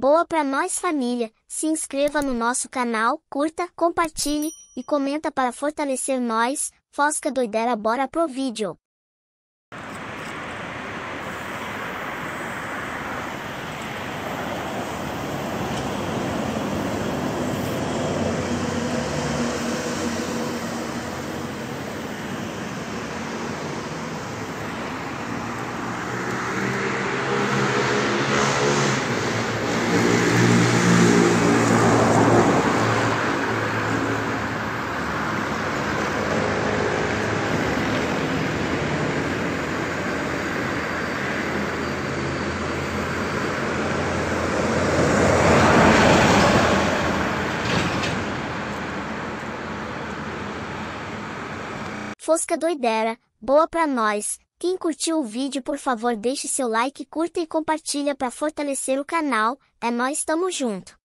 Boa pra nós família, se inscreva no nosso canal, curta, compartilhe e comenta para fortalecer nós, Fosca Doidera bora pro vídeo. Fosca doidera, boa pra nós. Quem curtiu o vídeo por favor deixe seu like, curta e compartilha para fortalecer o canal. É nós tamo junto.